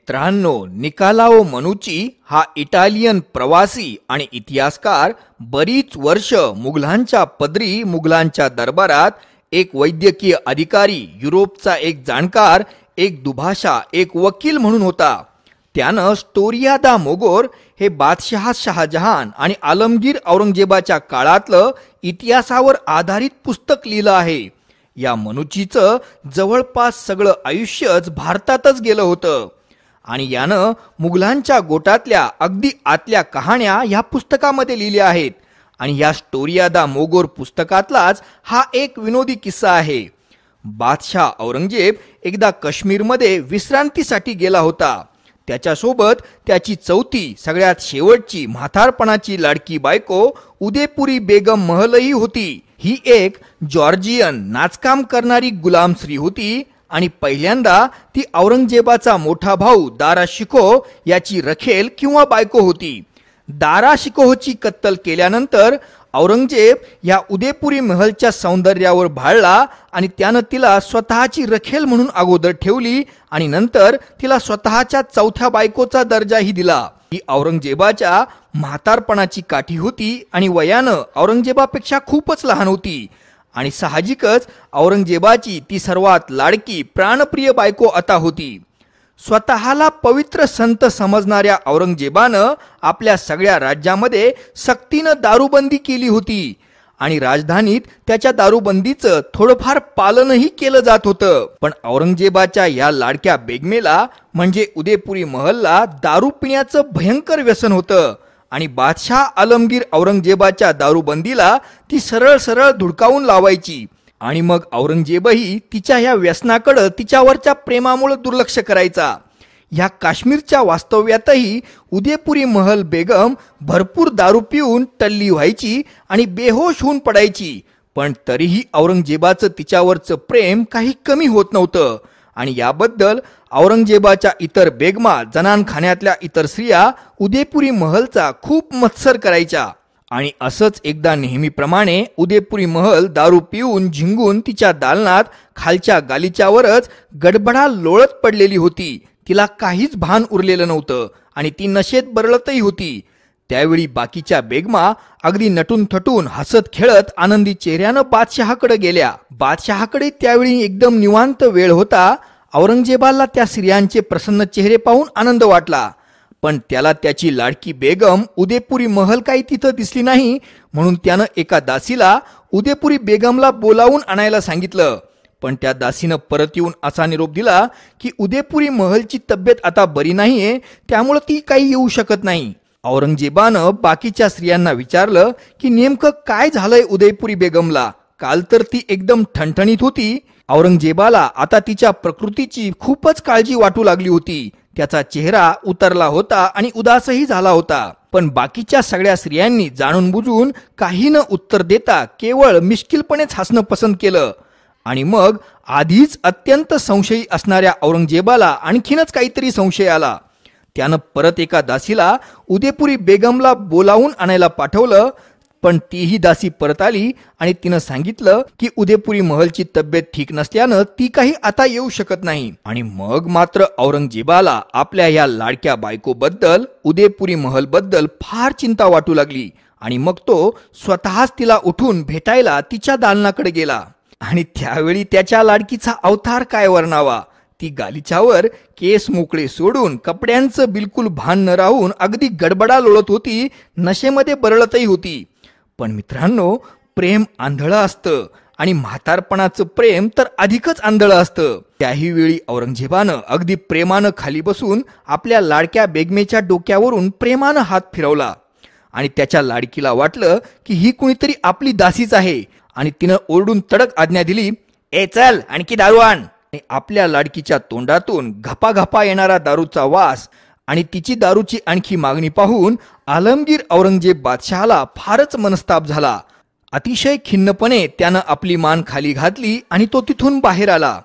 मित्रांनो निकालाओ मनुची हा इटालियन प्रवासी आणि इतिहासकार बरीच वर्ष मुघलांच्या पदरी मुघलांच्या दरबारात एक वैद्यकीय अधिकारी युरोपचा एक जाणकार एक दुभाषा एक वकील म्हणून होता त्यानं स्टोरियादा मोगोर हे बादशहा शहाजहान आणि आलमगीर औरंगजेबाच्या काळातलं इतिहासावर आधारित पुस्तक लिहिलं आहे या मनुचीचं जवळपास सगळं आयुष्यच भारतातच गेलं होतं आणि यानं मुघलांच्या गोटातल्या अगदी आतल्या कहाण्या ह्या पुस्तकामध्ये लिहिल्या आहेत आणि ह्या स्टोरिया दा मोगोर पुस्तकातलाच हा एक विनोदी किस्सा आहे बादशाह औरंगजेब एकदा काश्मीरमध्ये विश्रांतीसाठी गेला होता त्याच्यासोबत त्याची चौथी सगळ्यात शेवटची म्हातारपणाची लाडकी बायको उदयपुरी बेगम महलही होती ही एक जॉर्जियन नाचकाम करणारी गुलाम स्त्री होती आणि पहिल्यांदा ती औरंगजेबाचा मोठा भाऊ दारा शिको याची रखेल किंवा बायको होती दारा शिकोहची कत्तल केल्यानंतर औरंगजेब या उदयपुरी महलच्या सौंदर्यावर भाळला आणि त्यानं तिला स्वतःची रखेल म्हणून अगोदर ठेवली आणि नंतर तिला स्वतःच्या चौथ्या बायकोचा दर्जाही दिला ही औरंगजेबाच्या म्हातारपणाची काठी होती आणि वयानं औरंगजेबापेक्षा खूपच लहान होती आणि साहजिकच औरंगजेबाची ती सर्वात लाडकी प्राणप्रिय बायको आता होती स्वतःला पवित्र संत समजणाऱ्या औरंगजेबानं आपल्या सगळ्या राज्यामध्ये सक्तीनं दारूबंदी केली होती आणि राजधानीत त्याच्या दारूबंदीचं थोडंफार पालनही केलं जात होतं पण औरंगजेबाच्या या लाडक्या बेगमेला म्हणजे उदयपुरी महलला दारू पिण्याचं भयंकर व्यसन होतं आणि बादशाह आलमगीर औरंगजेबाच्या दारूबंदीला ती सरळ सरळ धुडकावून लावायची आणि मग औरंगजेबही तिच्या ह्या व्यसनाकडे तिच्यावरच्या प्रेमामुळे दुर्लक्ष करायचा ह्या काश्मीरच्या वास्तव्यातही उदयपुरी महल बेगम भरपूर दारू पिऊन टल्ली व्हायची आणि बेहोश होऊन पडायची पण तरीही औरंगजेबाचं तिच्यावरचं प्रेम काही कमी होत नव्हतं आणि याबद्दल औरंगजेबाच्या इतर बेगमा जनानखान्यातल्या इतर स्त्रिया उदयपुरी महलचा खूप मत्सर करायच्या आणि असंच एकदा नेहमीप्रमाणे उदयपुरी महल दारू पिऊन झिंगून तिच्या दालनात खालच्या गालिच्यावरच गडबडा लोळत पडलेली होती तिला काहीच भान उरलेलं नव्हतं आणि ती नशेत बरळतही होती त्यावेळी बाकीच्या बेगमा अगदी नटून थटून हसत खेळत आनंदी चेहऱ्यानं बादशहाकडे गेल्या बादशहाकडे त्यावेळी एकदम निवांत वेळ होता औरंगजेबाला त्या स्त्रियांचे प्रसन्न चेहरे पाहून आनंद वाटला पण त्याला त्याची लाडकी बेगम उदयपुरी महल काही तिथं दिसली नाही म्हणून त्यानं एका दासीला उदयपुरी बेगमला बोलावून आणायला सांगितलं पण त्या दासीनं परत येऊन असा निरोप दिला की उदयपुरी महलची तब्येत आता बरी नाहीये त्यामुळं ती काही येऊ शकत नाही औरंगजेबानं बाकीच्या स्त्रियांना विचारलं की नेमकं काय झालंय उदयपुरी बेगमला काल तर ती एकदम ठणठणीत होती औरंगजेबाला आता तिच्या प्रकृतीची खूपच काळजी वाटू लागली होती त्याचा चेहरा उतरला होता आणि उदासही झाला होता पण बाकीच्या सगळ्या स्त्रियांनी जाणून बुजून काही न उत्तर देता केवळ मिश्किलपणेच हसणं पसंत केलं आणि मग आधीच अत्यंत संशयी असणाऱ्या औरंगजेबाला आणखीनच काहीतरी संशय आला त्यानं परत एका दासीला उदयपुरी बेगमला बोलावून आणायला पाठवलं पण तीही दासी परत आली आणि तिनं सांगितलं की उदयपुरी महलची तब्येत ठीक नसल्यानं ती काही आता येऊ शकत नाही आणि मग मात्र औरंगजेबाला आपल्या या लाडक्या बायकोबद्दल उदयपुरी महलबद्दल फार चिंता वाटू लागली आणि मग तो स्वतःच तिला उठून भेटायला तिच्या दालनाकडे गेला आणि त्यावेळी त्याच्या लाडकीचा अवतार काय वर्णावा ती गालिच्यावर केस मोकळे सोडून कपड्यांचं बिलकुल भान न राहून अगदी गडबडा लोळत होती नशेमध्ये बरळतही होती पण मित्रांनो प्रेम आंधळं असतं आणि म्हातारपणाचं प्रेम तर अधिकच आंधळं असतं त्याही वेळी औरंगजेबानं अगदी प्रेमानं खाली बसून आपल्या लाडक्या बेगमेच्या डोक्यावरून प्रेमानं हात फिरवला आणि त्याच्या लाडकीला वाटलं की ही कुणीतरी आपली दासीच आहे आणि तिनं ओरडून तडक आज्ञा दिली ए चल आणखी दारू आण आपल्या लाडकीच्या तोंडातून घपाघपा येणारा दारूचा वास आणि तिची दारूची आणखी मागणी पाहून आलमगीर औरंगजेब बादशहाला फारच मनस्ताप झाला अतिशय खिन्नपणे त्यानं आपली मान खाली घातली आणि तो तिथून बाहेर आला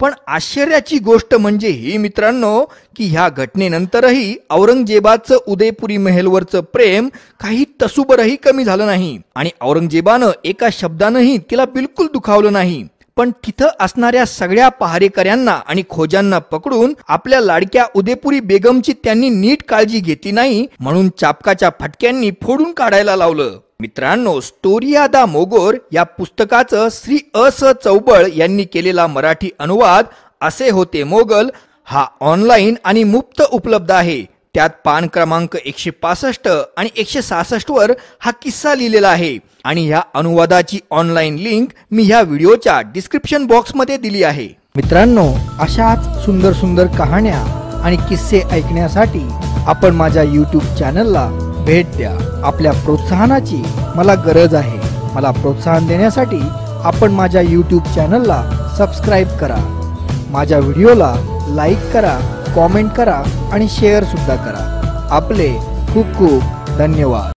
पण आश्चर्याची गोष्ट म्हणजे ही मित्रांनो की ह्या घटनेनंतरही औरंगजेबाचं उदयपुरी महलवरचं प्रेम काही तसुबरही कमी झालं नाही आणि औरंगजेबानं एका शब्दानंही तिला बिलकुल दुखावलं नाही पण तिथं असणाऱ्या सगळ्या पहारेकऱ्यांना आणि खोजांना पकडून आपल्या लाडक्या उदयपुरी बेगमची त्यांनी नीट काळजी घेतली नाही म्हणून चापकाच्या फटक्यांनी फोडून काढायला लावलं मित्रांनो स्टोरिया दा मोगोर या पुस्तकाचं श्री अस चौबळ यांनी केलेला मराठी अनुवाद असे होते मोगल हा ऑनलाईन आणि मुक्त उपलब्ध आहे त्यात पान क्रमांक एकशे पासष्ट आणि एकशे वर हा किस्सा लिहिलेला आहे आणि ह्या अनुवादाची ऑनलाईन लिंक मी ह्या व्हिडिओच्या डिस्क्रिप्शन बॉक्समध्ये दिली आहे मित्रांनो अशाच सुंदर सुंदर कहाण्या आणि किस्से ऐकण्यासाठी आपण माझ्या यूट्यूब चॅनलला भेट द्या आपल्या प्रोत्साहनाची मला गरज आहे मला प्रोत्साहन देण्यासाठी आपण माझ्या यूट्यूब चॅनलला सबस्क्राईब करा माझ्या व्हिडिओला लाईक करा कॉमेंट करा आणि शेअरसुद्धा करा आपले खूप खूप धन्यवाद